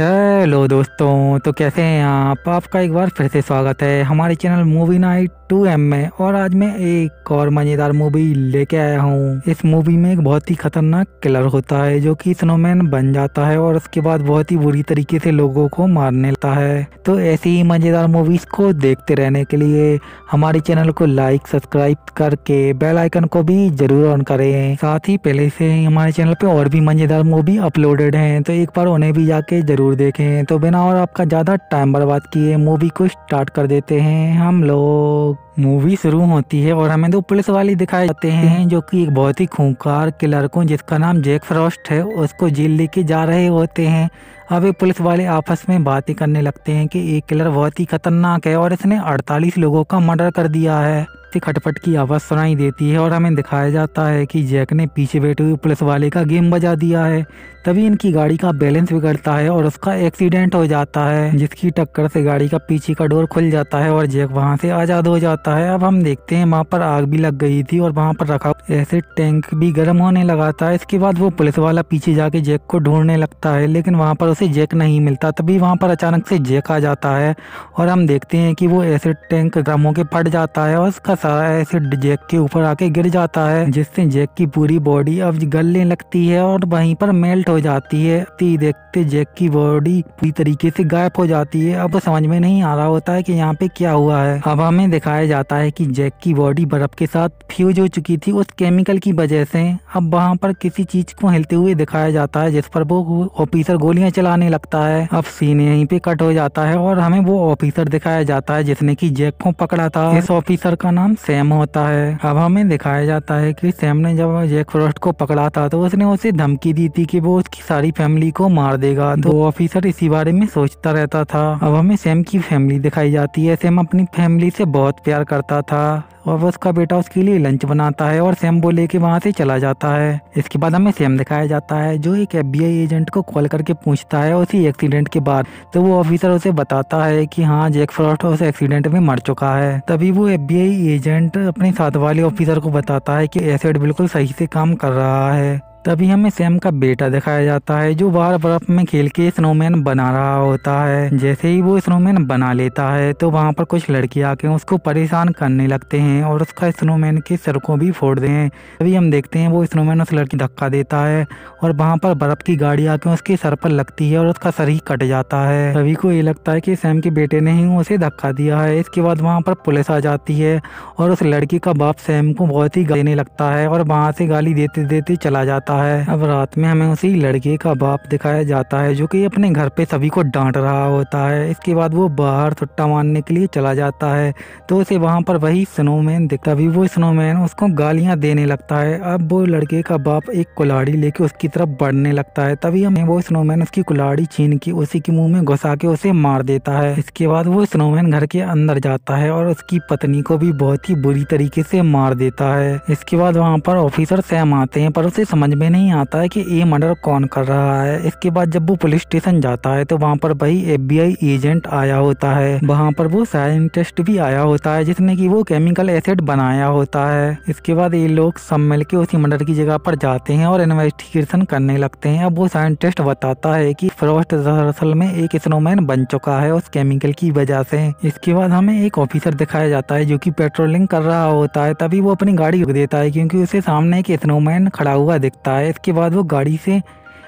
hello दोस्तों तो कैसे हैं आप आपका एक बार फिर से स्वागत है हमारे channel movie night two M में और आज मैं एक और मज़ेदार मूवी लेके आया हूँ इस मूवी में एक बहुत ही खतरनाक किलर होता है जो कि स्नोमैन बन जाता है और उसके बाद बहुत ही बुरी तरीके से लोगों को मारने लगता है तो ऐसी ही मज़ेदार मूवीज को देखते रहने के लिए हमारे चैनल को लाइक सब्सक्राइब करके बेल आइकन को भी जरूर ऑन करें साथ ही पहले से ही हमारे चैनल पे और भी मज़ेदार मूवी अपलोडेड हैं तो एक बार उन्हें भी जाके जरूर ज़रूर देखें तो बिना और आपका ज़्यादा टाइम बर्बाद किए मूवी को स्टार्ट कर देते हैं हम लोग मूवी शुरू होती है और हमें दो पुलिस वाले दिखाए जाते हैं जो कि एक बहुत ही खूंखार किलर को जिसका नाम जैक फ्रॉस्ट है उसको जेल लेके जा रहे होते हैं अब हाँ, ये पुलिस वाले आपस में बातें करने लगते हैं कि एक किलर बहुत ही खतरनाक है और इसने 48 लोगों का मर्डर कर दिया है फिर खटपट की आवाज़ सुनाई देती है और हमें दिखाया जाता है कि जैक ने पीछे बैठे हुए पुलिस वाले का गेम बजा दिया है तभी इनकी गाड़ी का बैलेंस बिगड़ता है और उसका एक्सीडेंट हो जाता है जिसकी टक्कर से गाड़ी का पीछे का डोर खुल जाता है और जैक वहाँ से आज़ाद हो जाता है अब हम देखते हैं वहाँ पर आग भी लग गई थी और वहाँ पर रखा ऐसे टैंक भी गर्म होने लगा था इसके बाद वो पुलिस वाला पीछे जाके जैक को ढूंढने लगता है लेकिन वहाँ पर उस से जैक नहीं मिलता तभी वहाँ पर अचानक से जैक आ जाता है और हम देखते हैं कि वो एसिड टैंक गर्म होकर फट जाता है और उसका सारा एसिड जैक के ऊपर आके गिर जाता है जिससे जैक की पूरी बॉडी अब गलने लगती है और वहीं पर मेल्ट हो जाती है देखते जैक की बॉडी पूरी तरीके से गायब हो जाती है अब समझ में नहीं आ रहा होता है कि यहाँ पे क्या हुआ है अब हमें दिखाया जाता है कि जैक की बॉडी बर्फ के साथ फ्यूज हो चुकी थी उस केमिकल की वजह से अब वहाँ पर किसी चीज को हिलते हुए दिखाया जाता है जिस पर वो ऑफिसर गोलियां चला चिल्लाने लगता है अब सीन यहीं पे कट हो जाता है और हमें वो ऑफिसर दिखाया जाता है जिसने की जैक को पकड़ा था इस ऑफिसर का नाम सैम होता है अब हमें दिखाया जाता है कि सैम ने जब जैक फ्रॉस्ट को पकड़ा था तो उसने उसे धमकी दी थी कि वो उसकी सारी फैमिली को मार देगा तो ऑफिसर इसी बारे में सोचता रहता था अब हमें सैम की फैमिली दिखाई जाती है सैम अपनी फैमिली से बहुत प्यार करता था और उसका बेटा उसके लिए लंच बनाता है और सैम बोले लेके वहाँ से चला जाता है इसके बाद हमें सैम दिखाया जाता है जो एक एफ एजेंट को कॉल करके पूछता आया उसी एक्सीडेंट के बाद तो वो ऑफिसर उसे बताता है कि हाँ जैक फ्रॉस्ट उस एक्सीडेंट में मर चुका है तभी वो एफ एजेंट अपने साथ वाले ऑफिसर को बताता है कि एसिड बिल्कुल सही से काम कर रहा है तभी हमें सैम का बेटा दिखाया जाता है जो बाहर बर्फ में खेल के स्नोमैन बना रहा होता है जैसे ही वो स्नोमैन बना लेता है तो वहाँ पर कुछ लड़के आके उसको परेशान करने लगते हैं और उसका स्नोमैन के सर को भी फोड़ दें तभी हम देखते हैं वो स्नोमैन उस लड़की धक्का देता है और वहाँ पर बर्फ की गाड़ी आके उसके सर पर लगती है और उसका सर ही कट जाता है तभी को ये लगता है कि सैम के बेटे ने ही उसे धक्का दिया है इसके बाद वहाँ पर पुलिस आ जाती है और उस लड़की का बाप सैम को बहुत ही गाली लगता है और वहाँ से गाली देते देते चला जाता जाता है अब रात में हमें उसी लड़के का बाप दिखाया जाता है जो कि अपने घर पे सभी को डांट रहा होता है इसके बाद वो बाहर सुट्टा मारने के लिए चला जाता है तो उसे वहाँ पर वही स्नोमैन दिखता भी वो स्नोमैन उसको गालियाँ देने लगता है अब वो लड़के का बाप एक कुलाड़ी लेके उसकी तरफ बढ़ने लगता है तभी हमें वो स्नोमैन उसकी कुलाड़ी छीन के उसी के मुँह में घुसा के उसे मार देता है इसके बाद वो स्नोमैन घर के अंदर जाता है और उसकी पत्नी को भी बहुत ही बुरी तरीके से मार देता है इसके बाद वहाँ पर ऑफिसर सैम आते हैं पर उसे समझ में नहीं आता है कि ये मर्डर कौन कर रहा है इसके बाद जब वो पुलिस स्टेशन जाता है तो वहाँ पर भाई एफबीआई एजेंट आया होता है वहाँ पर वो साइंटिस्ट भी आया होता है जिसने की वो केमिकल एसिड बनाया होता है इसके बाद ये लोग सब मिल के उसी मर्डर की जगह पर जाते हैं और इन्वेस्टिगेशन करने लगते हैं अब वो साइंटिस्ट बताता है की फ्रॉस्ट दरअसल में एक स्नोमैन बन चुका है उस केमिकल की वजह से इसके बाद हमें एक ऑफिसर दिखाया जाता है जो की पेट्रोलिंग कर रहा होता है तभी वो अपनी गाड़ी देता है क्योंकि उसे सामने एक स्नोमैन खड़ा हुआ दिखता जाता है इसके बाद वो गाड़ी से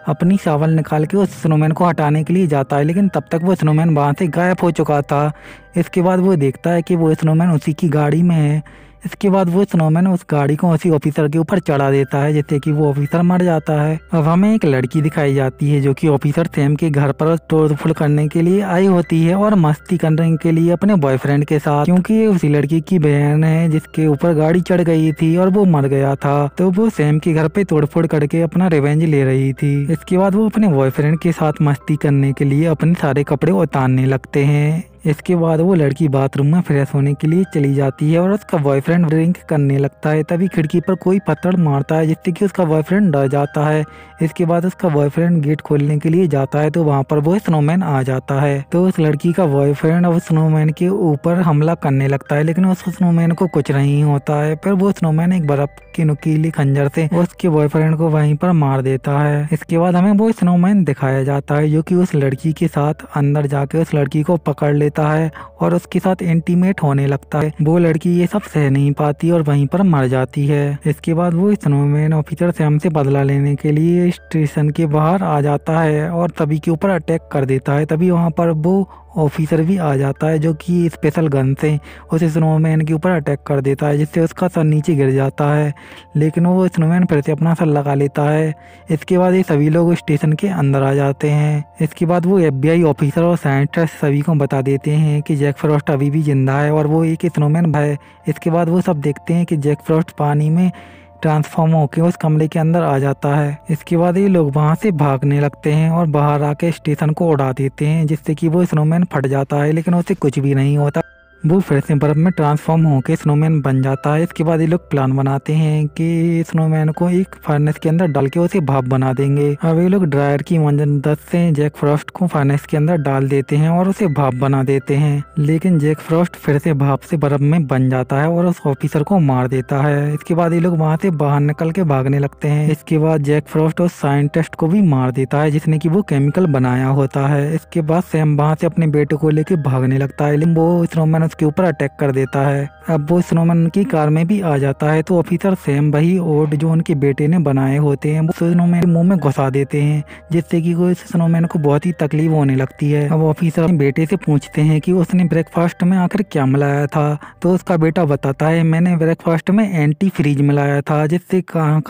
अपनी सावल निकाल के उस स्नोमैन को हटाने के लिए जाता है लेकिन तब तक वो स्नोमैन वहाँ से गायब हो चुका था इसके बाद वो देखता है कि वो स्नोमैन उसी की गाड़ी में है इसके बाद वो स्नोमैन उस गाड़ी को उसी ऑफिसर के ऊपर चढ़ा देता है जिससे कि वो ऑफिसर मर जाता है अब हमें एक लड़की दिखाई जाती है जो कि ऑफिसर सैम के घर पर तोड़फोड़ करने के लिए आई होती है और मस्ती करने के लिए अपने बॉयफ्रेंड के साथ क्योंकि उसी लड़की की बहन है जिसके ऊपर गाड़ी चढ़ गई थी और वो मर गया था तो वो सैम के घर पे तोड़फोड़ करके अपना रिवेंज ले रही थी इसके बाद वो अपने बॉयफ्रेंड के साथ मस्ती करने के लिए अपने सारे कपड़े उतारने लगते हैं इसके बाद वो लड़की बाथरूम में फ्रेश होने के लिए चली जाती है और उसका बॉयफ्रेंड ड्रिंक करने लगता है तभी खिड़की पर कोई पत्थर मारता है जिससे कि उसका बॉयफ्रेंड डर जाता है इसके बाद उसका बॉयफ्रेंड गेट खोलने के लिए जाता है तो वहाँ पर वो स्नोमैन आ जाता है तो उस लड़की का बॉयफ्रेंड अब स्नोमैन के ऊपर हमला करने लगता है लेकिन उस स्नोमैन को कुछ नहीं होता है पर वो स्नोमैन एक बर्फ के नुकीले खंजर से उसके बॉयफ्रेंड को वहीं पर मार देता है इसके बाद हमें वो स्नोमैन दिखाया जाता है जो कि उस लड़की के साथ अंदर जाके उस लड़की को पकड़ लेता लेता है और उसके साथ इंटीमेट होने लगता है वो लड़की ये सब सह नहीं पाती और वहीं पर मर जाती है इसके बाद वो स्नोमैन ऑफिसर सैम से बदला लेने के लिए स्टेशन के बाहर आ जाता है और तभी के ऊपर अटैक कर देता है तभी वहाँ पर वो ऑफिसर भी आ जाता है जो कि स्पेशल गन से उस स्नोमैन के ऊपर अटैक कर देता है जिससे उसका सर नीचे गिर जाता है लेकिन वो स्नोमैन फिर से अपना सर लगा लेता है इसके बाद ये सभी लोग स्टेशन के अंदर आ जाते हैं इसके बाद वो एफ ऑफिसर और साइंटिस्ट सभी को बता देते हैं कि जैक फ्रॉस्ट अभी भी जिंदा है और वो एक स्नोमैन भाई इसके बाद वो सब देखते हैं कि जैक फ्रॉस्ट पानी में ट्रांसफॉर्म होकर उस कमरे के अंदर आ जाता है इसके बाद ये लोग वहाँ से भागने लगते हैं और बाहर आके स्टेशन को उड़ा देते हैं जिससे कि वो स्नोमैन फट जाता है लेकिन उसे कुछ भी नहीं होता वो फिर से बर्फ़ में ट्रांसफॉर्म होकर स्नोमैन बन जाता है इसके बाद ये लोग प्लान बनाते हैं कि स्नोमैन को एक फर्नेस के अंदर डाल के उसे भाप बना देंगे अब ये लोग ड्रायर की मदद से जैक फ्रॉस्ट को फर्नेस के अंदर डाल देते हैं और उसे भाप बना देते हैं लेकिन जैक फ्रॉस्ट फिर से भाप से बर्फ में बन जाता है और उस ऑफिसर को मार देता है इसके बाद ये लोग वहाँ से बाहर निकल के भागने लगते हैं इसके बाद जैक फ्रॉस्ट उस साइंटिस्ट को भी मार देता है जिसने की वो केमिकल बनाया होता है इसके बाद सैम वहाँ से अपने बेटे को लेके भागने लगता है लेकिन वो स्नोमैन उसके ऊपर अटैक कर देता है अब वो स्नोमैन की कार में भी आ जाता है तो ऑफिसर सैम वही ओड जो उनके बेटे ने बनाए होते हैं वो स्नोमैन के मुंह में घुसा देते हैं जिससे कि वो इस स्नोमैन को बहुत ही तकलीफ होने लगती है अब ऑफिसर अपने बेटे से पूछते हैं कि उसने ब्रेकफास्ट में आकर क्या मिलाया था तो उसका बेटा बताता है मैंने ब्रेकफास्ट में एंटी फ्रिज मिलाया था जिससे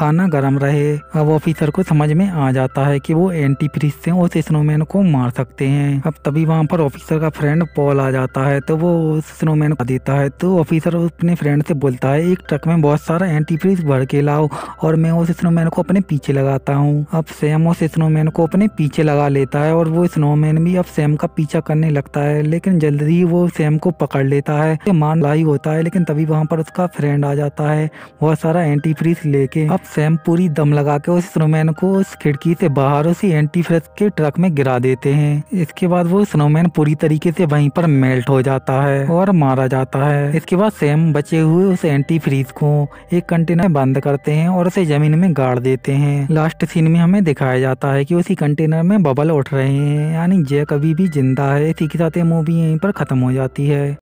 खाना गर्म रहे अब ऑफिसर को समझ में आ जाता है की वो एंटी फ्रिज से उस स्नोमैन को मार सकते हैं अब तभी वहाँ पर ऑफिसर का फ्रेंड पॉल आ जाता है तो वो उस स्नोमैन को देता है तो ऑफिसर अपने फ्रेंड से बोलता है एक ट्रक में बहुत सारा एंटी फ्रीज भर के लाओ और मैं उस स्नोमैन को अपने पीछे लगाता हूँ अब सैम उस स्नोमैन को अपने पीछे लगा लेता है और वो स्नोमैन भी अब सैम का पीछा करने लगता है लेकिन जल्द ही वो सैम को पकड़ लेता है मान लाई होता है लेकिन तभी वहाँ पर उसका फ्रेंड आ जाता है बहुत सारा एंटी फ्रीज लेके अब सैम पूरी दम लगा के उस स्नोमैन को उस खिड़की से बाहर उसी एंटी फ्रीज के ट्रक में गिरा देते हैं इसके बाद वो स्नोमैन पूरी तरीके से वहीं पर मेल्ट हो जाता है और और मारा जाता है इसके बाद सेम बचे हुए उस एंटी फ्रीज को एक कंटेनर में बंद करते हैं और उसे जमीन में गाड़ देते हैं लास्ट सीन में हमें दिखाया जाता है कि उसी कंटेनर में बबल उठ रहे हैं यानी जैक अभी भी जिंदा है इसी के साथ मूवी यहीं पर खत्म हो जाती है